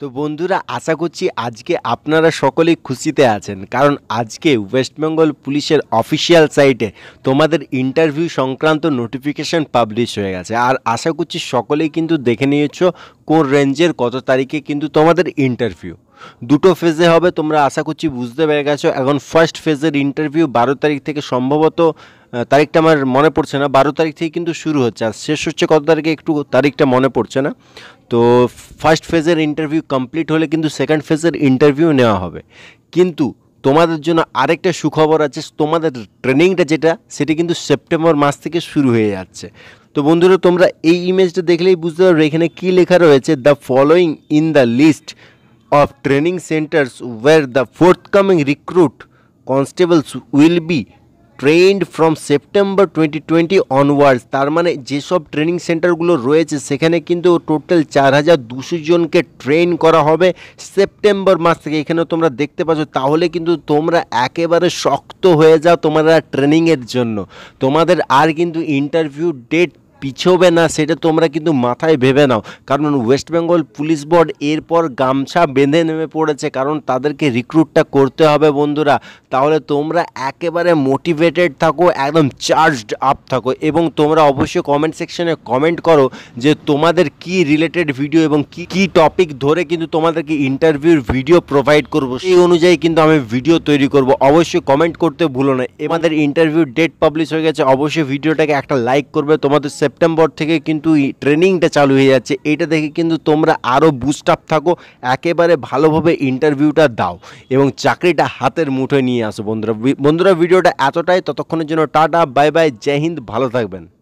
তো বন্ধুরা আশা করছি আজকে আপনারা সকলেই খুশিতে আছেন কারণ আজকে ওয়েস্টবেঙ্গল পুলিশের অফিসিয়াল সাইটে তোমাদের ইন্টারভিউ সংক্রান্ত নোটিফিকেশান পাবলিশ হয়ে গেছে আর আশা করছি সকলেই কিন্তু দেখে নিয়েছ কোন রেঞ্জের কত তারিখে কিন্তু তোমাদের ইন্টারভিউ দুটো ফেজে হবে তোমরা আশা করছি বুঝতে পেরে গেছো এখন ফার্স্ট ফেজের ইন্টারভিউ বারো তারিখ থেকে সম্ভবত তারিখটা আমার মনে পড়ছে না বারো তারিখ থেকে কিন্তু শুরু হচ্ছে আর শেষ হচ্ছে কত তারিখে একটু তারিখটা মনে পড়ছে না তো ফার্স্ট ফেজের ইন্টারভিউ কমপ্লিট হলে কিন্তু সেকেন্ড ফেজের ইন্টারভিউ নেওয়া হবে কিন্তু তোমাদের জন্য আরেকটা সুখবর আছে তোমাদের ট্রেনিংটা যেটা সেটি কিন্তু সেপ্টেম্বর মাস থেকে শুরু হয়ে যাচ্ছে তো বন্ধুরা তোমরা এই ইমেজটা দেখলেই বুঝতে পারবে এখানে কী লেখা রয়েছে the following in the list of training centers where the forthcoming recruit constables will be trained from September twenty twenty onwards তার মানে যেসব ট্রেনিং সেন্টারগুলো রয়েছে সেখানে কিন্তু টোটাল চার হাজার দুশো জনকে ট্রেন করা হবে সেপ্টেম্বর মাস থেকে এখানে তোমরা দেখতে পাচ্ছ তাহলে কিন্তু তোমরা একেবারে শক্ত হয়ে যাও তোমরা ট্রেনিংয়ের জন্য তোমাদের আর কিন্তু ইন্টারভিউ ডেট পিছবে না সেটা তোমরা কিন্তু মাথায় ভেবে নাও কারণ ওয়েস্ট বেঙ্গল পুলিশ বোর্ড এরপর গামছা বেঁধে নেমে পড়েছে কারণ তাদেরকে রিক্রুটটা করতে হবে বন্ধুরা তাহলে তোমরা একেবারে মোটিভেটেড থাকো একদম চার্জড আপ থাকো এবং তোমরা অবশ্যই কমেন্ট সেকশনে কমেন্ট করো যে তোমাদের কি রিলেটেড ভিডিও এবং কি কি টপিক ধরে কিন্তু তোমাদেরকে ইন্টারভিউর ভিডিও প্রোভাইড করব সেই অনুযায়ী কিন্তু আমি ভিডিও তৈরি করব অবশ্যই কমেন্ট করতে ভুলো না আমাদের ইন্টারভিউ ডেট পাবলিশ হয়ে গেছে অবশ্যই ভিডিওটাকে একটা লাইক করবে তোমাদের সেপ্টেম্বর থেকে কিন্তু ট্রেনিংটা চালু হয়ে যাচ্ছে এটা দেখে কিন্তু তোমরা আরও বুস্ট আপ থাকো একেবারে ভালোভাবে ইন্টারভিউটা দাও এবং চাকরিটা হাতের মুঠোয় নিয়ে আসো বন্ধুরা বন্ধুরা ভিডিওটা এতটাই ততক্ষণের জন্য টাটা বাই বাই জয় হিন্দ ভালো থাকবেন